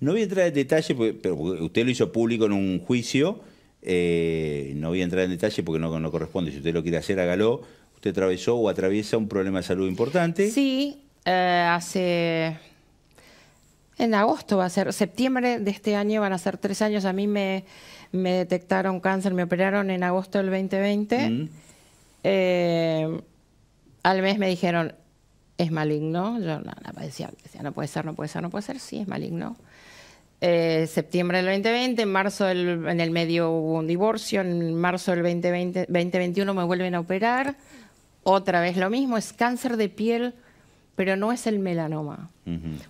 No voy a entrar en detalle, porque, pero usted lo hizo público en un juicio. Eh, no voy a entrar en detalle porque no, corresponde. Si usted lo quiere hacer, hágalo. Usted atravesó o atraviesa un problema de salud importante. Sí, eh, hace. En agosto va a ser, septiembre de este año van a ser tres años. A mí me, detectaron cáncer, me operaron en agosto del 2020. Mm. Eh, al mes me dijeron, es maligno. Yo no, decía, no puede ser, no puede ser, no puede ser, sí, es maligno. Eh, septiembre del 2020, en marzo en el medio hubo un divorcio, en marzo del 2020, 2021 me vuelven a operar, otra vez lo mismo, es cáncer de piel, pero no es el melanoma.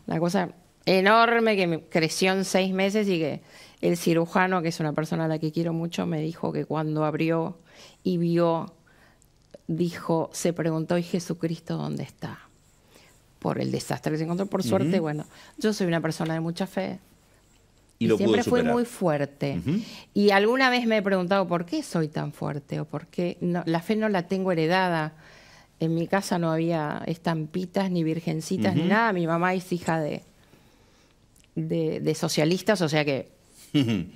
Una cosa enorme que creció en seis meses y que el cirujano, que es una persona a la que quiero mucho, me dijo que cuando abrió y vio, dijo, se preguntó, ¿y Jesucristo dónde está? por el desastre que se encontró. Por suerte, bueno, yo soy una persona de mucha fe. Y, lo siempre fui muy fuerte. Y alguna vez me he preguntado por qué soy tan fuerte o por qué la fe no la tengo heredada. En mi casa no había estampitas ni virgencitas ni nada. Mi mamá es hija de, de, socialistas, o sea que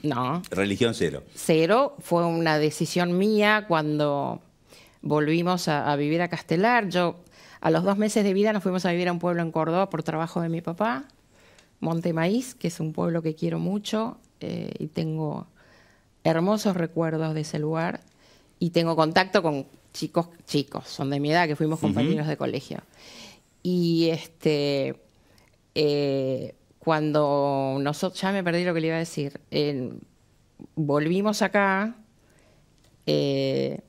no. Religión cero. Cero fue una decisión mía cuando volvimos a, a vivir a Castelar. Yo a los dos meses de vida nos fuimos a vivir a un pueblo en Córdoba por trabajo de mi papá, Monte Maíz, que es un pueblo que quiero mucho eh, y tengo hermosos recuerdos de ese lugar y tengo contacto con chicos, chicos, son de mi edad, que fuimos compañeros de colegio. Y este, eh, cuando nosotros, ya me perdí lo que le iba a decir, volvimos acá, eh,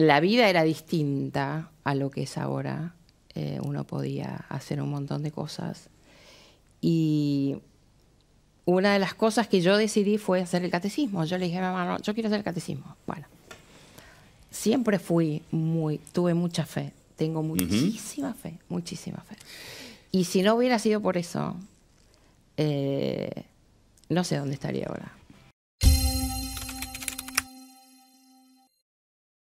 la vida era distinta a lo que es ahora. Eh, uno podía hacer un montón de cosas. Y una de las cosas que yo decidí fue hacer el catecismo. Yo le dije a mi mamá, yo quiero hacer el catecismo. Bueno, siempre fui muy, tuve mucha fe, tengo muchísima fe, muchísima fe. Y si no hubiera sido por eso, eh, no sé dónde estaría ahora.